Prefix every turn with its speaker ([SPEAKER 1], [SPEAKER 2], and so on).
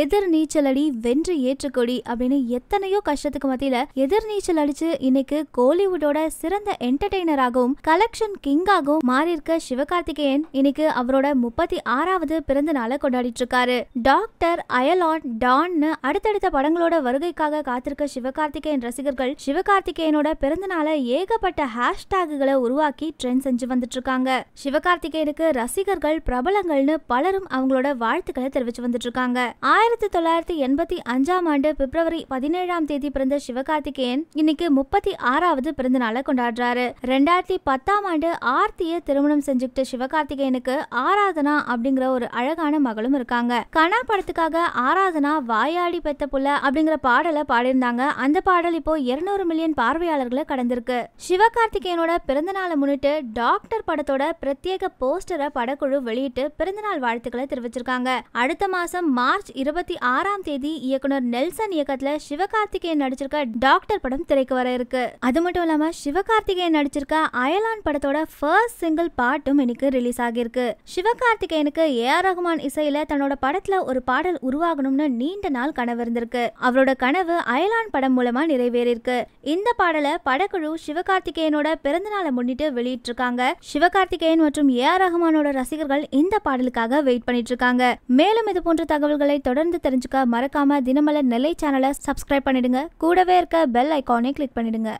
[SPEAKER 1] எதிர் நீச்சல் அடி வென்று ஏற்றுக்கொடி அப்படின்னு எத்தனையோ கஷ்டத்துக்கு மத்தியில எதிர் நீச்சல் அடிச்சு இன்னைக்கு கோலிவுட்டோட சிறந்த என்டர்டெய்னராகவும் கலெக்ஷன் கிங்காகவும் மாறி இருக்க சிவகார்த்திகேயன் இன்னைக்கு அவரோட முப்பத்தி ஆறாவது பிறந்த நாளை கொண்டாடிட்டு இருக்காரு டாக்டர் அயலான் டான்னு அடுத்தடுத்த படங்களோட வருகைக்காக காத்திருக்க சிவகார்த்திகேயன் ரசிகர்கள் சிவகார்த்திகேயனோட பிறந்த நாளை ஏகப்பட்ட ஹேஷ்டேகுகளை உருவாக்கி ட்ரெண்ட் செஞ்சு வந்துட்டு இருக்காங்க சிவகார்த்திகேயனுக்கு ரசிகர்கள் பிரபலங்கள்னு பலரும் அவங்களோட வாழ்த்துக்களை தெரிவிச்சு வந்துட்டு இருக்காங்க ஆயிரத்தி தொள்ளாயிரத்தி எண்பத்தி அஞ்சாம் ஆண்டு பிப்ரவரி பதினேழாம் தேதி பிறந்த சிவகார்த்திகேயன் இன்னைக்கு முப்பத்தி ஆறாவது பிறந்த நாளை கொண்டாடுறாரு ரெண்டாயிரத்தி பத்தாம் ஆண்டு ஆர்த்தியை திருமணம் செஞ்சுக்கிட்ட சிவகார்த்திகேயனுக்கு ஆராதனா அப்படிங்கிற ஒரு அழகான மகளும் இருக்காங்க கனா படத்துக்காக ஆராதனா வாயாடி பெத்த புள்ள அப்படிங்கிற பாடலை பாடியிருந்தாங்க அந்த பாடல் இப்போ இருநூறு மில்லியன் பார்வையாளர்களை கடந்திருக்கு சிவகார்த்திகேயனோட பிறந்தநாளை முன்னிட்டு டாக்டர் படத்தோட பிரத்யேக போஸ்டரை படக்குழு வெளியிட்டு பிறந்தநாள் வாழ்த்துக்களை தெரிவிச்சிருக்காங்க அடுத்த மாசம் மார்ச் இருபத்தி ஆறாம் தேதி இயக்குனர் நெல்சன் இயக்கத்துல சிவகார்த்திகேயன் நடிச்சிருக்க டாக்டர் படம் திரைக்கு வர இருக்கு அது மட்டும் இல்லாம சிவகார்த்திகேயன் நடிச்சிருக்க அயலான் படத்தோட ஃபர்ஸ்ட் சிங்கிள் பாட்டும் இன்னைக்கு ரிலீஸ் ஆகியிருக்கு சிவகார்த்திகேயனுக்கு ஏ ஆர் ரஹ்மான் இசையில தன்னோட படத்துல ஒரு பாடல் உருவாகணும்னு நீண்ட நாள் கனவு இருந்திருக்கு அவரோட கனவு அயலான் படம் மூலமா நிறைவேறியிருக்கு இந்த பாடலை படக்குழு சிவகார்த்திகேயனோட பிறந்த நாளை முன்னிட்டு வெளியிட்டு இருக்காங்க சிவகார்த்திகேயன் மற்றும் ஏ ஆர் ரஹ்மானோட ரசிகர்கள் இந்த பாடலுக்காக வெயிட் பண்ணிட்டு இருக்காங்க மேலும் இது போன்ற தகவல்களை தொடர்ந்து தொடர்ந்து தெரிஞ்சுக்க மறக்காம தினமலர் நெல்லை சேனலை சப்ஸ்கிரைப் பண்ணிடுங்க கூடவே இருக்க பெல் ஐக்கானே கிளிக் பண்ணிடுங்க